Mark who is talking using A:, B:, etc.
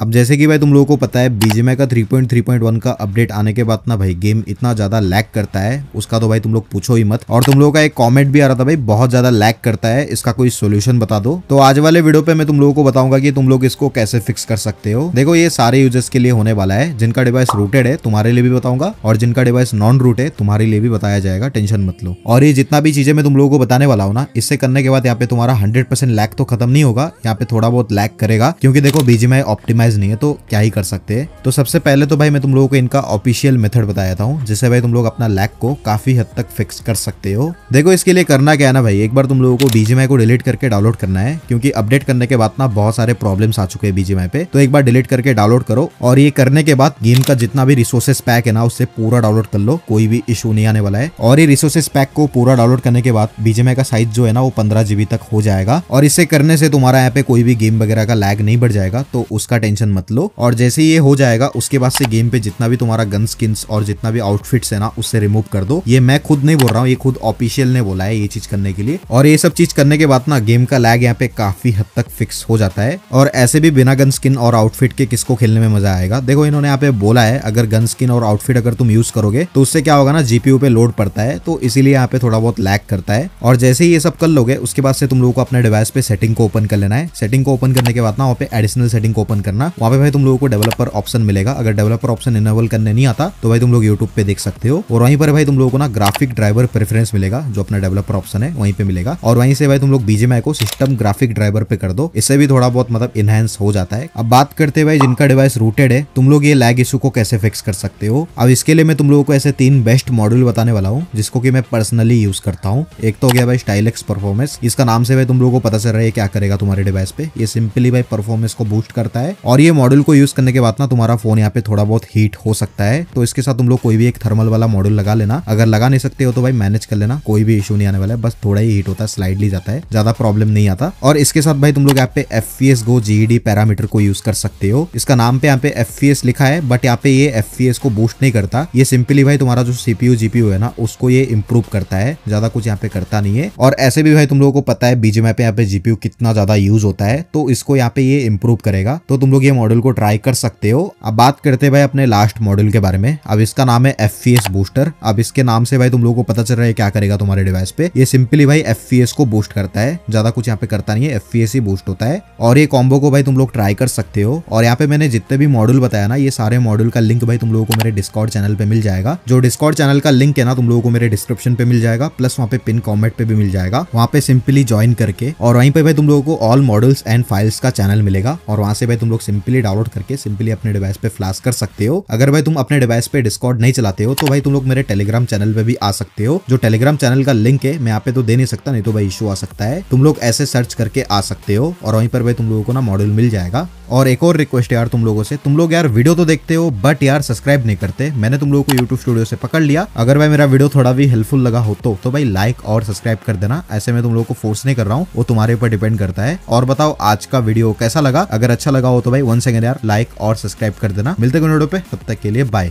A: अब जैसे कि भाई तुम लोगों को पता है मई का 3.3.1 का अपडेट आने के बाद ना भाई गेम इतना ज़्यादा लैग करता है उसका तो भाई तुम लोग पूछो ही मत और तुम लोगों का एक कमेंट भी आ रहा था भाई बहुत ज़्यादा लैग करता है इसका कोई सोल्यूशन बता दो तो आज वाले वीडियो पे मैं तुम लोगों को बताऊंगा कि तुम लोग इसको कैसे फिक्स कर सकते हो देखो ये सारे यूजर्स के लिए होने वाला है जिनका डिवाइस रूटेड है तुम्हारे लिए भी बताऊंगा और जिनका डिवाइस नॉन रूट है तुम्हारे लिए भी बताया जाएगा टेंशन मत लो और ये जितना भी चीजें मैं तुम लोगों को बताने वाला हूँ ना इससे करने के बाद यहाँ पे तुम्हारा हंड्रेड लैग तो खत्म नहीं होगा यहाँ पे थोड़ा बहुत लैग करेगा क्योंकि देखो बीजीएमआई ऑप्टिमाइज जायज़ नहीं है तो क्या ही कर सकते हैं तो सबसे पहले तो भाई मैं तुम लोगों को इनका ऑफिशियल मेथड बताया था जिससे भाई तुम लोग अपना लैक को काफ़ी हद तक फिक्स कर सकते हो देखो इसके लिए करना क्या है ना भाई एक बार तुम लोगों को बीजीएमआई को डिलीट करके डाउनलोड करना है क्योंकि अपडेट करने के बाद ना बहुत सारे प्रॉब्लम आ चुके हैं बीजीएमआई पे तो एक बार डिलीट करके डाउनलोड करो और ये करने के बाद गेम का जितना भी रिसोर्सेस पैक है ना उससे पूरा डाउनलोड कर लो कोई भी इशू नहीं आने वाला है और ये रिसोर्सेस पैक को पूरा डाउनलोड करने के बाद बीजेमआई का साइज जो है ना वो पंद्रह जीबी तक हो जाएगा और इसे करने से तुम्हारा यहाँ पे कोई भी गेम वगैरह का लैग नहीं बढ़ जाएगा तो उसका टेंशन टेंशन मत लो और जैसे ये हो जाएगा उसके बाद से गेम पे जितना भी तुम्हारा गन स्किन और जितना भी आउटफिट है ना उससे रिमूव कर दो ये मैं खुद नहीं बोल रहा हूँ ये खुद ऑफिशियल ने बोला है ये चीज करने के लिए और ये सब चीज करने के बाद ना गेम का लैग यहाँ पे काफी हद तक फिक्स हो जाता है और ऐसे भी बिना गन स्किन और आउटफिट के किसको खेलने में मजा आएगा देखो इन्होंने यहाँ पे बोला है अगर गन स्किन और आउटफिट अगर तुम यूज करोगे तो उससे क्या होगा ना जीपीयू पे लोड पड़ता है तो इसीलिए यहाँ पे थोड़ा बहुत लैग करता है और जैसे ही ये सब कर लोगे उसके बाद से तुम लोगों को अपने डिवाइस पे सेटिंग को ओपन कर लेना है सेटिंग को ओपन करने के बाद ना वहाँ पे एडिशनल सेटिंग को ओपन करना करना वहाँ पे भाई तुम लोगों को डेवलपर ऑप्शन मिलेगा अगर डेवलपर ऑप्शन इनेबल करने नहीं आता तो भाई तुम लोग यूट्यूब पे देख सकते हो और वहीं पर भाई तुम लोगों को ना ग्राफिक ड्राइवर प्रेफरेंस मिलेगा जो अपना डेवलपर ऑप्शन है वहीं पे मिलेगा और वहीं से भाई तुम लोग बीजेमआई को सिस्टम ग्राफिक ड्राइवर पे कर दो इससे भी थोड़ा बहुत मतलब इनहेंस हो जाता है अब बात करते भाई जिनका डिवाइस रूटेड है तुम लोग ये लैग इशू को कैसे फिक्स कर सकते हो अब इसके लिए मैं तुम लोगों को ऐसे तीन बेस्ट मॉडल बताने वाला हूँ जिसको की मैं पर्सनली यूज करता हूँ एक तो हो गया भाई स्टाइलेक्स परफॉर्मेंस इसका नाम से भाई तुम लोगों को पता चल रहा है क्या करेगा तुम्हारे डिवाइस पे ये सिंपली भाई परफॉर्मेंस को बूस्ट करता है और ये मॉड्यूल को यूज़ करने के बाद ना तुम्हारा फोन यहाँ पे थोड़ा बहुत हीट हो सकता है तो इसके साथ तुम लोग कोई भी एक थर्मल वाला मॉड्यूल लगा लेना अगर लगा नहीं सकते हो तो भाई मैनेज कर लेना कोई भी इशू नहीं आने वाला है बस थोड़ा ही हीट होता है स्लाइडली जाता है ज्यादा प्रॉब्लम नहीं आता और इसके साथ भाई तुम लोग यहाँ पे एफ गो जीईडी पैरामीटर को यूज कर सकते हो इसका नाम पे यहाँ पे एफ लिखा है बट यहाँ पे ये एफ को बूस्ट नहीं करता ये सिंपली भाई तुम्हारा जो सीपीयू जीपीयू है ना उसको ये इम्प्रूव करता है ज्यादा कुछ यहाँ पे करता नहीं है और ऐसे भी भाई तुम लोगों को पता है बीजेमआई पे यहाँ पे जीपीयू कितना ज्यादा यूज होता है तो इसको यहाँ पे ये इम्प्रूव करेगा तो तुम लोग लोग ये मॉडल को ट्राई कर सकते हो अब बात करते हैं भाई अपने लास्ट मॉडल के बारे में अब इसका नाम है एफ बूस्टर अब इसके नाम से भाई तुम लोगों को पता चल रहा है क्या करेगा तुम्हारे डिवाइस पे ये सिंपली भाई एफ को बूस्ट करता है ज्यादा कुछ यहाँ पे करता नहीं है एफ ही बूस्ट होता है और ये कॉम्बो को भाई तुम लोग ट्राई कर सकते हो और यहाँ पे मैंने जितने भी मॉडल बताया ना ये सारे मॉडल का लिंक भाई तुम लोगों को मेरे डिस्कॉर्ड चैनल पे मिल जाएगा जो डिस्कॉर्ड चैनल का लिंक है ना तुम लोगों को मेरे डिस्क्रिप्शन पे मिल जाएगा प्लस वहाँ पे पिन कॉमेंट पे भी मिल जाएगा वहाँ पे सिंपली ज्वाइन करके और वहीं पे भाई तुम लोगों को ऑल मॉडल्स एंड फाइल्स का चैनल मिलेगा और वहाँ से भाई तुम लोग सिंपली डाउनलोड करके सिंपली अपने डिवाइस पे फ्लैश कर सकते हो अगर भाई तुम अपने डिवाइस पे डिस्कॉर्ड नहीं चलाते हो तो भाई तुम लोग मेरे टेलीग्राम चैनल पे भी आ सकते हो जो टेलीग्राम चैनल का लिंक है मैं यहाँ पे तो दे नहीं सकता नहीं तो भाई इशू आ सकता है तुम लोग ऐसे सर्च करके आ सकते हो और वहीं पर भाई तुम लोगों को ना मॉडल मिल जाएगा और एक और रिक्वेस्ट यार तुम लोगों से तुम लोग यार वीडियो तो देखते हो बट यार सब्सक्राइब नहीं करते मैंने तुम लोगों को यूट्यूब स्टूडियो से पकड़ लिया अगर भाई मेरा वीडियो थोड़ा भी हेल्पफुल लगा हो तो, तो भाई लाइक और सब्सक्राइब कर देना ऐसे मैं तुम लोगों को फोर्स नहीं कर रहा हूँ वो तुम्हारे ऊपर डिपेंड करता है और बताओ आज का वीडियो कैसा लगा अगर अच्छा लगा हो तो भाई वन सेकेंड यार लाइक और सब्सक्राइब कर देना मिलते वीडियो पे तब तक के लिए बाय